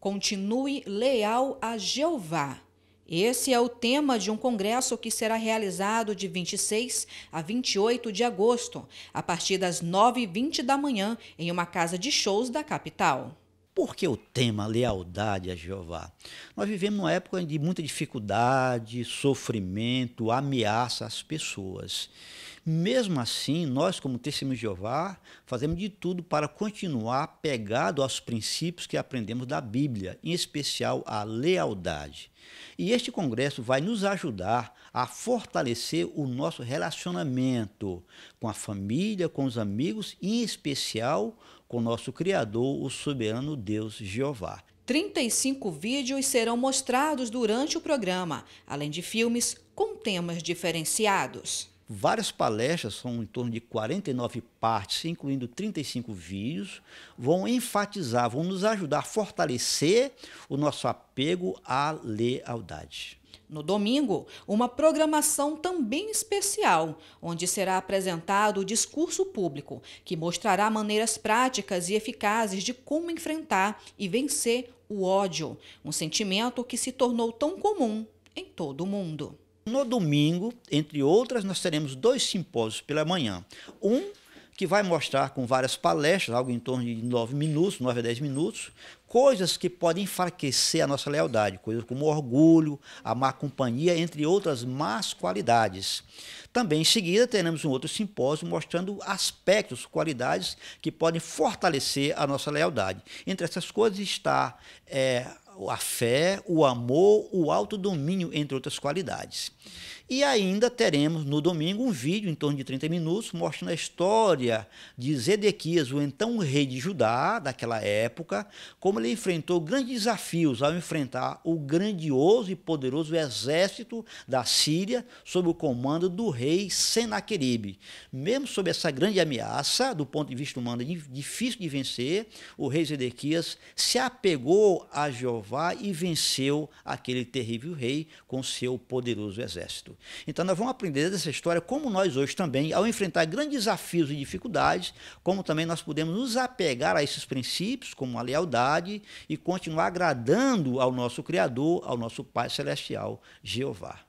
Continue leal a Jeová. Esse é o tema de um congresso que será realizado de 26 a 28 de agosto, a partir das 9h20 da manhã, em uma casa de shows da capital. Por que o tema lealdade a Jeová? Nós vivemos numa época de muita dificuldade, sofrimento, ameaça às pessoas. Mesmo assim, nós, como Testemunhos de Jeová, fazemos de tudo para continuar pegado aos princípios que aprendemos da Bíblia, em especial a lealdade. E este congresso vai nos ajudar a fortalecer o nosso relacionamento com a família, com os amigos em especial, com o nosso Criador, o soberano Deus Jeová. 35 vídeos serão mostrados durante o programa, além de filmes com temas diferenciados várias palestras, são em torno de 49 partes, incluindo 35 vídeos, vão enfatizar, vão nos ajudar a fortalecer o nosso apego à lealdade. No domingo, uma programação também especial, onde será apresentado o discurso público, que mostrará maneiras práticas e eficazes de como enfrentar e vencer o ódio, um sentimento que se tornou tão comum em todo o mundo. No domingo, entre outras, nós teremos dois simpósios pela manhã. Um que vai mostrar com várias palestras, algo em torno de 9 minutos, 9 a 10 minutos, coisas que podem enfraquecer a nossa lealdade, coisas como orgulho, a má companhia, entre outras más qualidades. Também em seguida teremos um outro simpósio mostrando aspectos, qualidades que podem fortalecer a nossa lealdade. Entre essas coisas está é, a fé, o amor, o autodomínio, entre outras qualidades. E ainda teremos no domingo um vídeo em torno de 30 minutos mostrando a história de Zedequias, o então rei de Judá, daquela época, como ele enfrentou grandes desafios ao enfrentar o grandioso e poderoso exército da Síria sob o comando do rei Senaqueribe. Mesmo sob essa grande ameaça, do ponto de vista humano é difícil de vencer, o rei Zedequias se apegou a Jeová Jeová e venceu aquele terrível rei com seu poderoso exército. Então nós vamos aprender dessa história como nós hoje também, ao enfrentar grandes desafios e dificuldades, como também nós podemos nos apegar a esses princípios, como a lealdade, e continuar agradando ao nosso Criador, ao nosso Pai Celestial, Jeová.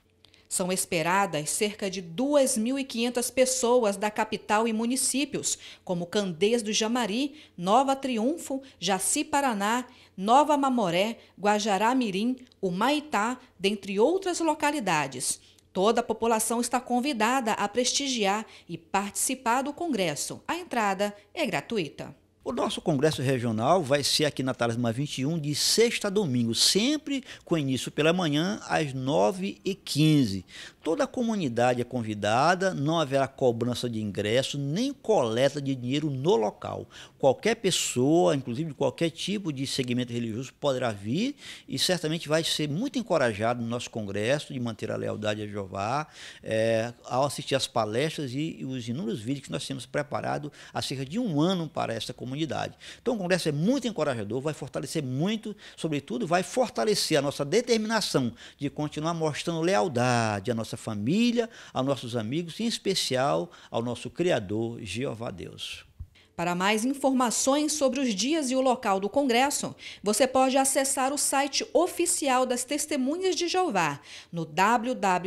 São esperadas cerca de 2.500 pessoas da capital e municípios, como Candeias do Jamari, Nova Triunfo, Jaci Paraná, Nova Mamoré, Guajará Mirim, Humaitá, dentre outras localidades. Toda a população está convidada a prestigiar e participar do congresso. A entrada é gratuita. O nosso congresso regional vai ser aqui na Talismã 21, de sexta a domingo, sempre com início pela manhã, às 9h15. Toda a comunidade é convidada, não haverá cobrança de ingresso, nem coleta de dinheiro no local. Qualquer pessoa, inclusive de qualquer tipo de segmento religioso, poderá vir e certamente vai ser muito encorajado no nosso congresso de manter a lealdade a Jeová, é, ao assistir às palestras e, e os inúmeros vídeos que nós temos preparado há cerca de um ano para esta comunidade então o Congresso é muito encorajador, vai fortalecer muito, sobretudo vai fortalecer a nossa determinação de continuar mostrando lealdade à nossa família, aos nossos amigos, em especial ao nosso Criador, Jeová Deus. Para mais informações sobre os dias e o local do Congresso, você pode acessar o site oficial das Testemunhas de Jeová no www.jw.org.